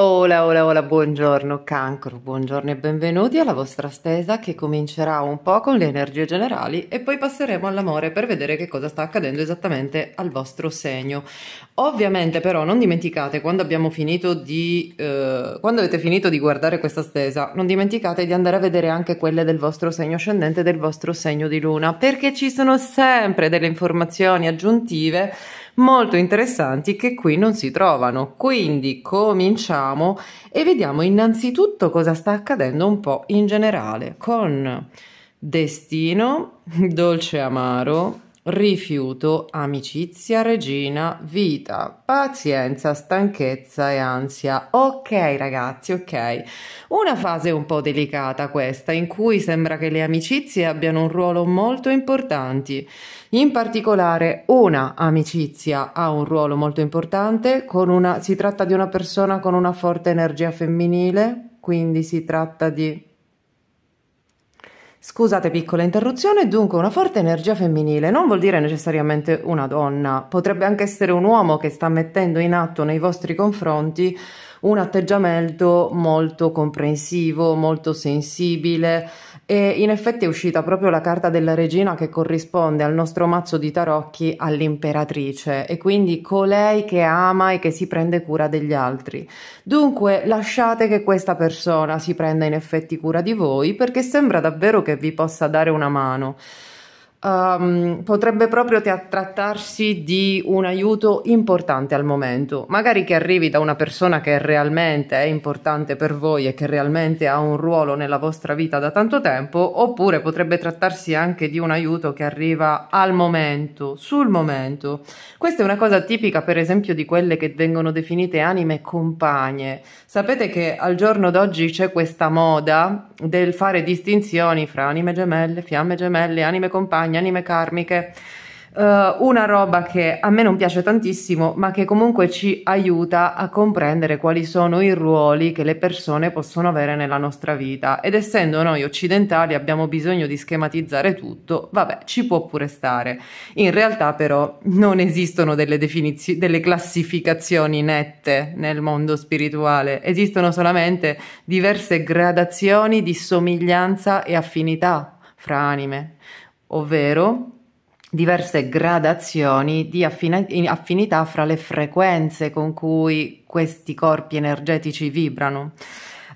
Hola, hola, hola, buongiorno cancro, buongiorno e benvenuti alla vostra stesa che comincerà un po' con le energie generali e poi passeremo all'amore per vedere che cosa sta accadendo esattamente al vostro segno. Ovviamente però non dimenticate quando abbiamo finito di, eh, quando avete finito di guardare questa stesa, non dimenticate di andare a vedere anche quelle del vostro segno ascendente e del vostro segno di luna perché ci sono sempre delle informazioni aggiuntive molto interessanti che qui non si trovano. Quindi cominciamo e vediamo innanzitutto cosa sta accadendo un po' in generale con Destino, Dolce Amaro, rifiuto, amicizia, regina, vita, pazienza, stanchezza e ansia. Ok ragazzi, ok. Una fase un po' delicata questa, in cui sembra che le amicizie abbiano un ruolo molto importante. In particolare una amicizia ha un ruolo molto importante, una, si tratta di una persona con una forte energia femminile, quindi si tratta di Scusate piccola interruzione, dunque una forte energia femminile non vuol dire necessariamente una donna, potrebbe anche essere un uomo che sta mettendo in atto nei vostri confronti un atteggiamento molto comprensivo, molto sensibile, e in effetti è uscita proprio la carta della regina che corrisponde al nostro mazzo di tarocchi all'imperatrice e quindi colei che ama e che si prende cura degli altri. Dunque lasciate che questa persona si prenda in effetti cura di voi perché sembra davvero che vi possa dare una mano. Um, potrebbe proprio trattarsi di un aiuto importante al momento, magari che arrivi da una persona che realmente è importante per voi e che realmente ha un ruolo nella vostra vita da tanto tempo, oppure potrebbe trattarsi anche di un aiuto che arriva al momento, sul momento. Questa è una cosa tipica, per esempio, di quelle che vengono definite anime compagne. Sapete che al giorno d'oggi c'è questa moda del fare distinzioni fra anime gemelle, fiamme gemelle, anime compagne Castagna, Anime Karmiche. Uh, una roba che a me non piace tantissimo, ma che comunque ci aiuta a comprendere quali sono i ruoli che le persone possono avere nella nostra vita. Ed essendo noi occidentali abbiamo bisogno di schematizzare tutto, vabbè, ci può pure stare. In realtà però non esistono delle, definizioni, delle classificazioni nette nel mondo spirituale, esistono solamente diverse gradazioni di somiglianza e affinità fra anime ovvero diverse gradazioni di affinità fra le frequenze con cui questi corpi energetici vibrano.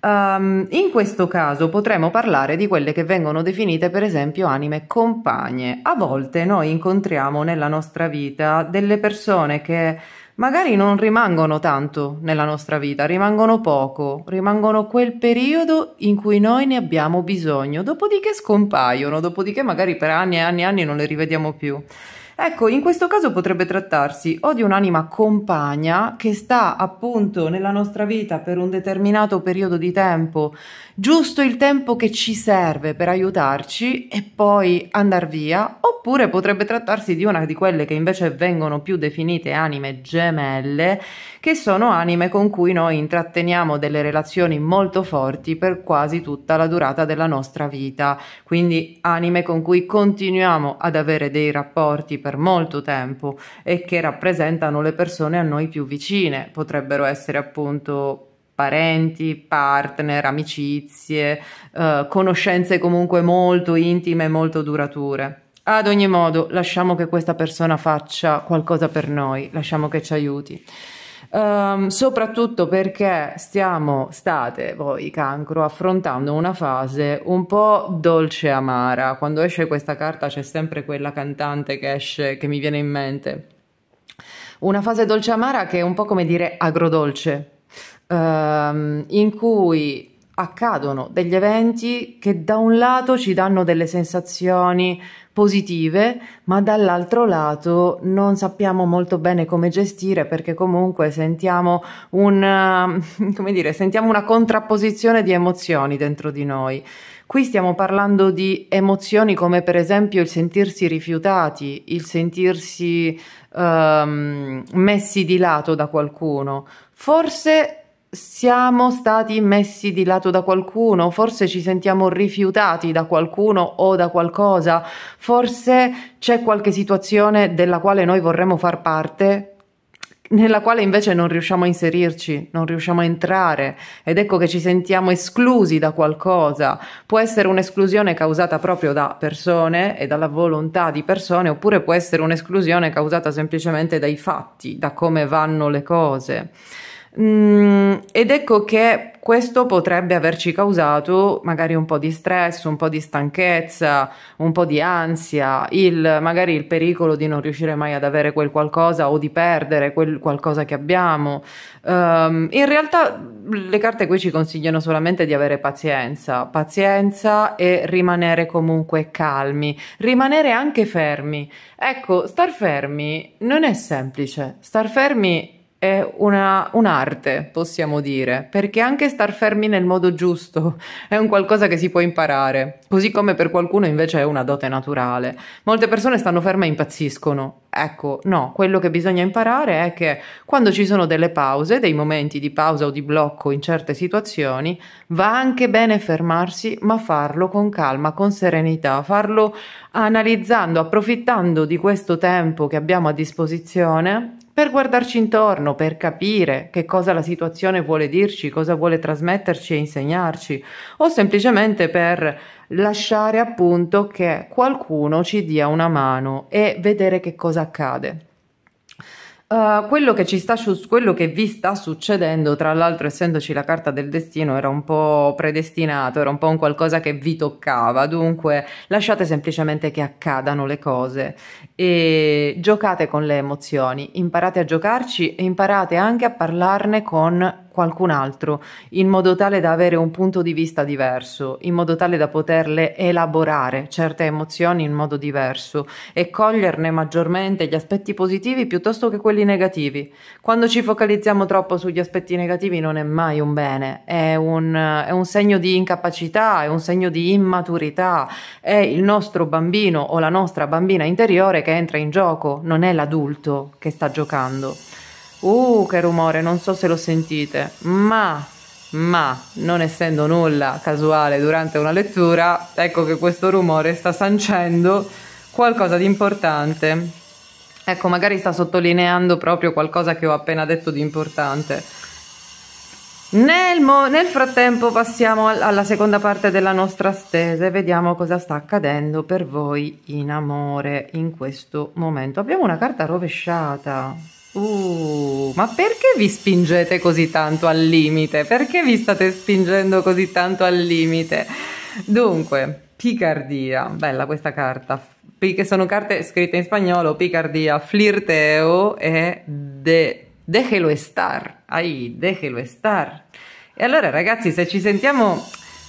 Um, in questo caso potremmo parlare di quelle che vengono definite per esempio anime compagne. A volte noi incontriamo nella nostra vita delle persone che magari non rimangono tanto nella nostra vita, rimangono poco, rimangono quel periodo in cui noi ne abbiamo bisogno, dopodiché scompaiono, dopodiché magari per anni e anni e anni non le rivediamo più. Ecco, in questo caso potrebbe trattarsi o di un'anima compagna che sta appunto nella nostra vita per un determinato periodo di tempo, giusto il tempo che ci serve per aiutarci e poi andare via, oppure potrebbe trattarsi di una di quelle che invece vengono più definite anime gemelle, che sono anime con cui noi intratteniamo delle relazioni molto forti per quasi tutta la durata della nostra vita, quindi anime con cui continuiamo ad avere dei rapporti per molto tempo e che rappresentano le persone a noi più vicine. Potrebbero essere appunto parenti, partner, amicizie, eh, conoscenze comunque molto intime e molto durature. Ad ogni modo, lasciamo che questa persona faccia qualcosa per noi, lasciamo che ci aiuti. Um, soprattutto perché stiamo, state voi cancro, affrontando una fase un po' dolce amara. Quando esce questa carta c'è sempre quella cantante che esce, che mi viene in mente. Una fase dolce amara che è un po' come dire agrodolce, um, in cui accadono degli eventi che da un lato ci danno delle sensazioni positive, ma dall'altro lato non sappiamo molto bene come gestire perché comunque sentiamo una, come dire, sentiamo una contrapposizione di emozioni dentro di noi. Qui stiamo parlando di emozioni come per esempio il sentirsi rifiutati, il sentirsi um, messi di lato da qualcuno. Forse siamo stati messi di lato da qualcuno, forse ci sentiamo rifiutati da qualcuno o da qualcosa, forse c'è qualche situazione della quale noi vorremmo far parte, nella quale invece non riusciamo a inserirci, non riusciamo a entrare ed ecco che ci sentiamo esclusi da qualcosa. Può essere un'esclusione causata proprio da persone e dalla volontà di persone oppure può essere un'esclusione causata semplicemente dai fatti, da come vanno le cose. Mm, ed ecco che questo potrebbe averci causato magari un po' di stress, un po' di stanchezza, un po' di ansia, il, magari il pericolo di non riuscire mai ad avere quel qualcosa o di perdere quel qualcosa che abbiamo. Um, in realtà le carte qui ci consigliano solamente di avere pazienza, pazienza e rimanere comunque calmi, rimanere anche fermi. Ecco, star fermi non è semplice, star fermi è una, un'arte, possiamo dire, perché anche star fermi nel modo giusto è un qualcosa che si può imparare, così come per qualcuno invece è una dote naturale. Molte persone stanno ferme e impazziscono. Ecco, no, quello che bisogna imparare è che quando ci sono delle pause, dei momenti di pausa o di blocco in certe situazioni, va anche bene fermarsi, ma farlo con calma, con serenità, farlo analizzando, approfittando di questo tempo che abbiamo a disposizione per guardarci intorno, per capire che cosa la situazione vuole dirci, cosa vuole trasmetterci e insegnarci, o semplicemente per lasciare appunto che qualcuno ci dia una mano e vedere che cosa accade. Uh, quello, che ci sta, quello che vi sta succedendo, tra l'altro essendoci la carta del destino, era un po' predestinato, era un po' un qualcosa che vi toccava, dunque lasciate semplicemente che accadano le cose e giocate con le emozioni, imparate a giocarci e imparate anche a parlarne con qualcun altro, in modo tale da avere un punto di vista diverso, in modo tale da poterle elaborare certe emozioni in modo diverso e coglierne maggiormente gli aspetti positivi piuttosto che quelli negativi. Quando ci focalizziamo troppo sugli aspetti negativi non è mai un bene, è un, è un segno di incapacità, è un segno di immaturità, è il nostro bambino o la nostra bambina interiore che entra in gioco, non è l'adulto che sta giocando. Uh, che rumore, non so se lo sentite, ma, ma, non essendo nulla casuale durante una lettura, ecco che questo rumore sta sancendo qualcosa di importante. Ecco, magari sta sottolineando proprio qualcosa che ho appena detto di importante. Nel, nel, frattempo passiamo al alla seconda parte della nostra stesa e vediamo cosa sta accadendo per voi in amore in questo momento. Abbiamo una carta rovesciata. Uh, ma perché vi spingete così tanto al limite? Perché vi state spingendo così tanto al limite? Dunque, Picardia, bella questa carta, che sono carte scritte in spagnolo, Picardia, Flirteo e de, Dejelo Estar, ai, Dejelo Estar. E allora ragazzi, se ci sentiamo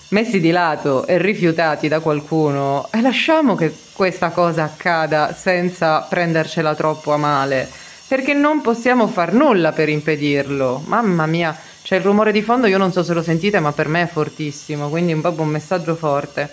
messi di lato e rifiutati da qualcuno, lasciamo che questa cosa accada senza prendercela troppo a male perché non possiamo far nulla per impedirlo. Mamma mia, c'è il rumore di fondo, io non so se lo sentite, ma per me è fortissimo, quindi un, proprio un messaggio forte.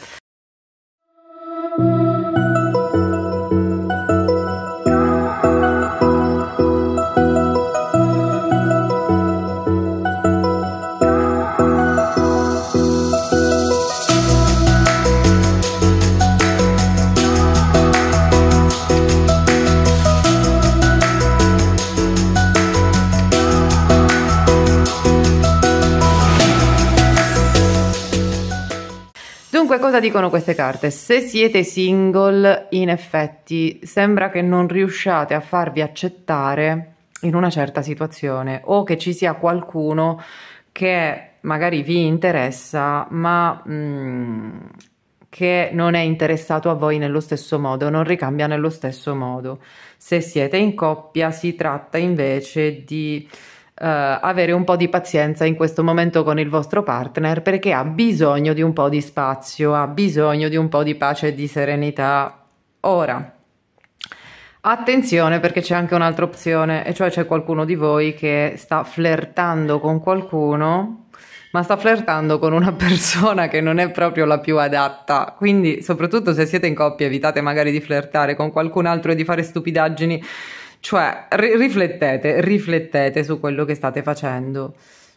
cosa dicono queste carte? Se siete single, in effetti sembra che non riusciate a farvi accettare in una certa situazione o che ci sia qualcuno che magari vi interessa, ma mm, che non è interessato a voi nello stesso modo, non ricambia nello stesso modo. Se siete in coppia si tratta invece di eh, avere un po' di pazienza in questo momento con il vostro partner perché ha bisogno di un po' di spazio, ha bisogno di un po' di pace e di serenità. Ora, attenzione perché c'è anche un'altra opzione, e cioè c'è qualcuno di voi che sta flirtando con qualcuno ma sta flirtando con una persona che non è proprio la più adatta. Quindi, soprattutto se siete in coppia, evitate magari di flirtare con qualcun altro e di fare stupidaggini cioè, ri- riflettete, riflettete su quello che state facendo.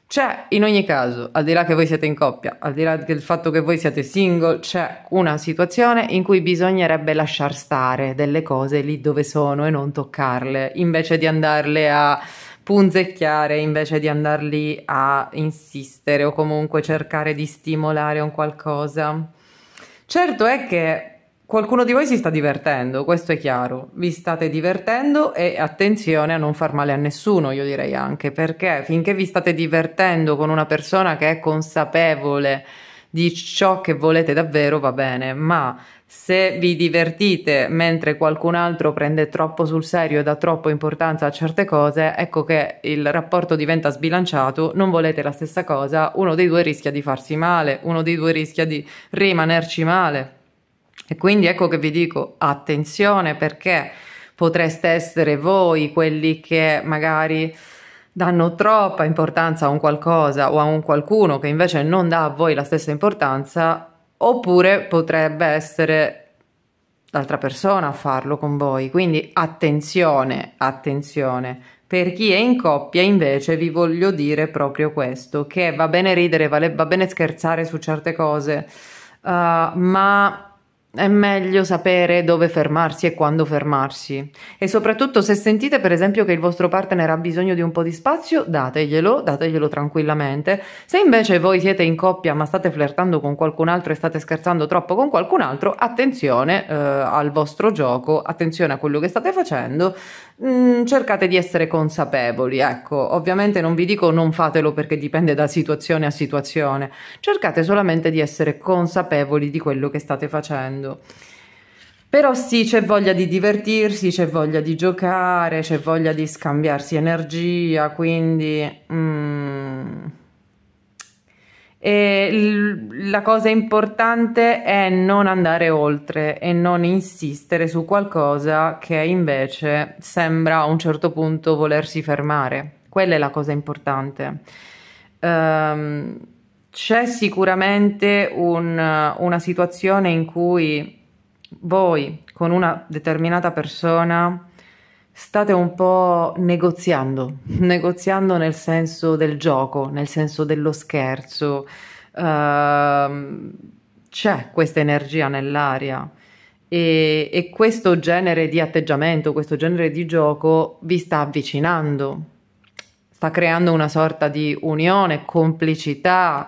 C'è in ogni caso, al di là che voi siete in coppia, al di là del fatto che voi siete single, c'è una situazione in cui bisognerebbe lasciar stare delle cose lì dove sono e non toccarle, invece di andarle a punzecchiare, invece di andarli a insistere o comunque cercare di stimolare un qualcosa. Certo è che Qualcuno di voi si sta divertendo, questo è chiaro. Vi state divertendo e attenzione a non far male a nessuno, io direi anche, perché finché vi state divertendo con una persona che è consapevole di ciò che volete davvero va bene, ma se vi divertite mentre qualcun altro prende troppo sul serio e dà troppo importanza a certe cose, ecco che il rapporto diventa sbilanciato, non volete la stessa cosa, uno dei due rischia di farsi male, uno dei due rischia di rimanerci male. E quindi ecco che vi dico attenzione perché potreste essere voi quelli che magari danno troppa importanza a un qualcosa o a un qualcuno che invece non dà a voi la stessa importanza, oppure potrebbe essere l'altra persona a farlo con voi. Quindi attenzione, attenzione. Per chi è in coppia invece vi voglio dire proprio questo, che va bene ridere, va bene scherzare su certe cose, uh, ma è meglio sapere dove fermarsi e quando fermarsi. E soprattutto se sentite per esempio che il vostro partner ha bisogno di un po' di spazio, dateglielo, dateglielo tranquillamente. Se invece voi siete in coppia ma state flirtando con qualcun altro e state scherzando troppo con qualcun altro, attenzione eh, al vostro gioco, attenzione a quello che state facendo, mm, cercate di essere consapevoli. Ecco, ovviamente non vi dico non fatelo perché dipende da situazione a situazione, cercate solamente di essere consapevoli di quello che state facendo facendo. Però sì, c'è voglia di divertirsi, c'è voglia di giocare, c'è voglia di scambiarsi energia, quindi... Mm. la cosa importante è non andare oltre e non insistere su qualcosa che invece sembra a un certo punto volersi fermare. Quella è la cosa importante. Um, c'è sicuramente un, una situazione in cui voi con una determinata persona state un po' negoziando, negoziando nel senso del gioco, nel senso dello scherzo, uh, c'è questa energia nell'aria e, e questo genere di atteggiamento, questo genere di gioco vi sta avvicinando sta creando una sorta di unione, complicità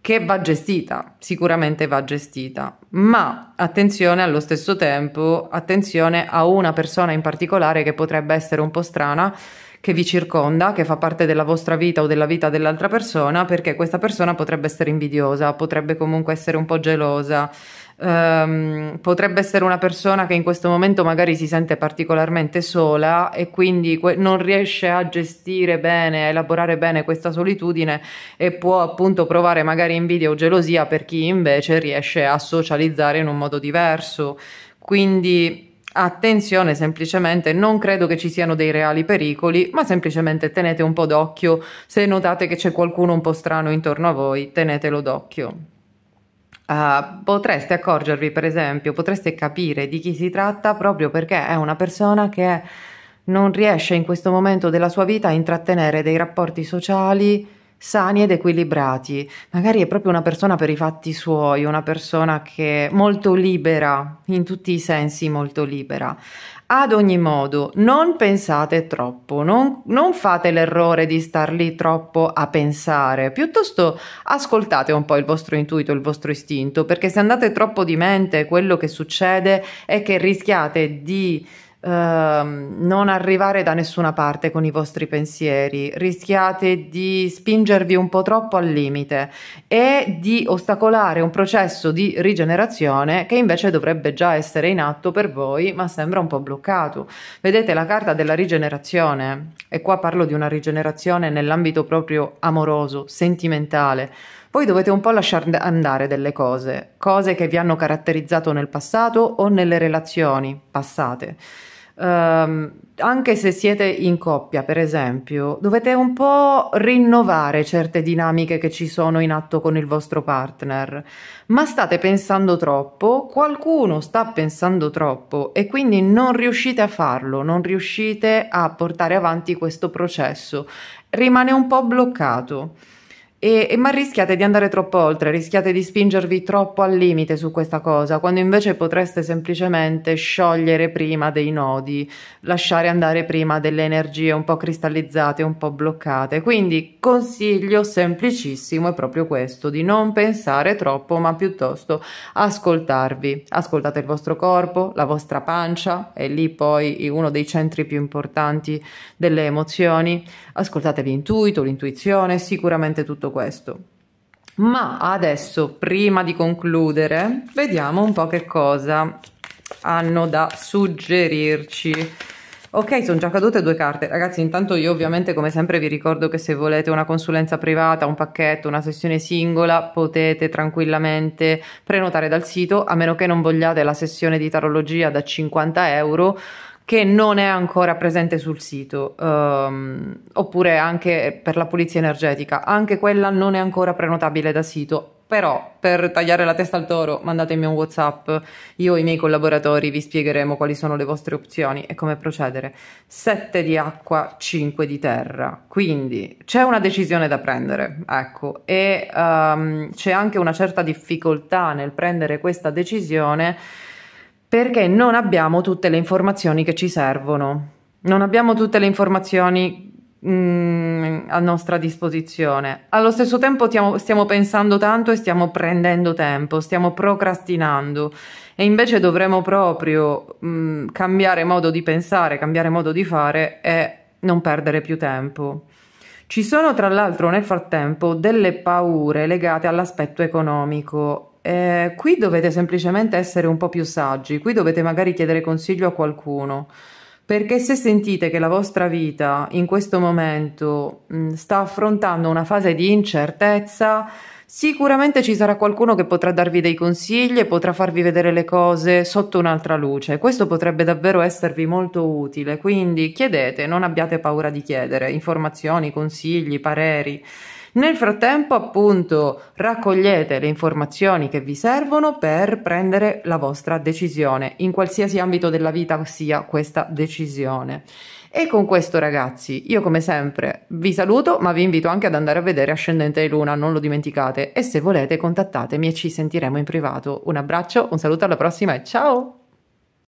che va gestita, sicuramente va gestita, ma attenzione allo stesso tempo, attenzione a una persona in particolare che potrebbe essere un po' strana, che vi circonda, che fa parte della vostra vita o della vita dell'altra persona, perché questa persona potrebbe essere invidiosa, potrebbe comunque essere un po' gelosa, ehm, potrebbe essere una persona che in questo momento magari si sente particolarmente sola e quindi que- non riesce a gestire bene, a elaborare bene questa solitudine e può appunto provare magari invidia o gelosia per chi invece riesce a socializzare in un modo diverso. Quindi attenzione semplicemente, non credo che ci siano dei reali pericoli, ma semplicemente tenete un po' d'occhio, se notate che c'è qualcuno un po' strano intorno a voi, tenetelo d'occhio. Uh, potreste accorgervi, per esempio, potreste capire di chi si tratta proprio perché è una persona che non riesce in questo momento della sua vita a intrattenere dei rapporti sociali sani ed equilibrati. Magari è proprio una persona per i fatti suoi, una persona che è molto libera, in tutti i sensi molto libera. Ad ogni modo, non pensate troppo, non, non fate l'errore di star lì troppo a pensare, piuttosto ascoltate un po' il vostro intuito, il vostro istinto, perché se andate troppo di mente, quello che succede è che rischiate di ehm, non arrivare da nessuna parte con i vostri pensieri, rischiate di spingervi un po' troppo al limite e di ostacolare un processo di rigenerazione che invece dovrebbe già essere in atto per voi, ma sembra un po' bloccato. Vedete la carta della rigenerazione, e qua parlo di una rigenerazione nell'ambito proprio amoroso, sentimentale voi dovete un po' lasciare andare delle cose, cose che vi hanno caratterizzato nel passato o nelle relazioni passate. Um, anche se siete in coppia, per esempio, dovete un po' rinnovare certe dinamiche che ci sono in atto con il vostro partner, ma state pensando troppo, qualcuno sta pensando troppo e quindi non riuscite a farlo, non riuscite a portare avanti questo processo, rimane un po' bloccato. E, e, ma rischiate di andare troppo oltre, rischiate di spingervi troppo al limite su questa cosa, quando invece potreste semplicemente sciogliere prima dei nodi, lasciare andare prima delle energie un po' cristallizzate, un po' bloccate. Quindi consiglio semplicissimo è proprio questo, di non pensare troppo, ma piuttosto ascoltarvi. Ascoltate il vostro corpo, la vostra pancia, è lì poi uno dei centri più importanti delle emozioni. Ascoltate l'intuito, l'intuizione, sicuramente tutto questo questo. Ma adesso, prima di concludere, vediamo un po' che cosa hanno da suggerirci. Ok, sono già cadute due carte. Ragazzi, intanto io ovviamente come sempre vi ricordo che se volete una consulenza privata, un pacchetto, una sessione singola, potete tranquillamente prenotare dal sito, a meno che non vogliate la sessione di tarologia da 50 euro che non è ancora presente sul sito, um, oppure anche per la pulizia energetica, anche quella non è ancora prenotabile da sito. Però per tagliare la testa al toro mandatemi un Whatsapp, io e i miei collaboratori vi spiegheremo quali sono le vostre opzioni e come procedere. 7 di acqua, 5 di terra. Quindi c'è una decisione da prendere, ecco, e um, c'è anche una certa difficoltà nel prendere questa decisione perché non abbiamo tutte le informazioni che ci servono, non abbiamo tutte le informazioni mh, mm, a nostra disposizione. Allo stesso tempo stiamo, stiamo pensando tanto e stiamo prendendo tempo, stiamo procrastinando e invece dovremmo proprio mh, mm, cambiare modo di pensare, cambiare modo di fare e non perdere più tempo. Ci sono tra l'altro nel frattempo delle paure legate all'aspetto economico eh, qui dovete semplicemente essere un po' più saggi, qui dovete magari chiedere consiglio a qualcuno, perché se sentite che la vostra vita in questo momento mh, mm, sta affrontando una fase di incertezza, sicuramente ci sarà qualcuno che potrà darvi dei consigli e potrà farvi vedere le cose sotto un'altra luce. Questo potrebbe davvero esservi molto utile, quindi chiedete, non abbiate paura di chiedere informazioni, consigli, pareri. Nel frattempo, appunto, raccogliete le informazioni che vi servono per prendere la vostra decisione, in qualsiasi ambito della vita sia questa decisione. E con questo ragazzi, io come sempre vi saluto, ma vi invito anche ad andare a vedere Ascendente e Luna, non lo dimenticate, e se volete contattatemi e ci sentiremo in privato. Un abbraccio, un saluto alla prossima e ciao!